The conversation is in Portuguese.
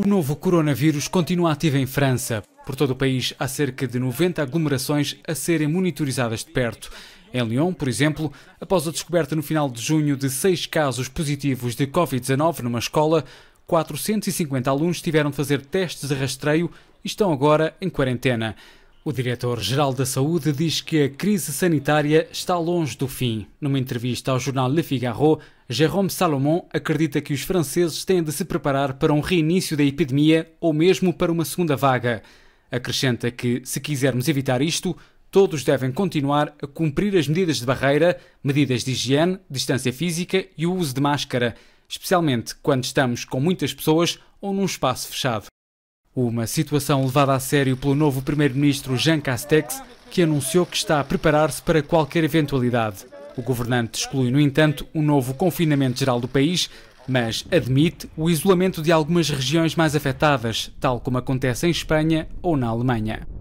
O novo coronavírus continua ativo em França. Por todo o país, há cerca de 90 aglomerações a serem monitorizadas de perto. Em Lyon, por exemplo, após a descoberta no final de junho de seis casos positivos de Covid-19 numa escola, 450 alunos tiveram de fazer testes de rastreio e estão agora em quarentena. O diretor-geral da Saúde diz que a crise sanitária está longe do fim. Numa entrevista ao jornal Le Figaro, Jérôme Salomon acredita que os franceses têm de se preparar para um reinício da epidemia ou mesmo para uma segunda vaga. Acrescenta que, se quisermos evitar isto, todos devem continuar a cumprir as medidas de barreira, medidas de higiene, distância física e o uso de máscara, especialmente quando estamos com muitas pessoas ou num espaço fechado. Uma situação levada a sério pelo novo primeiro-ministro Jean Castex, que anunciou que está a preparar-se para qualquer eventualidade. O governante exclui, no entanto, um novo confinamento geral do país, mas admite o isolamento de algumas regiões mais afetadas, tal como acontece em Espanha ou na Alemanha.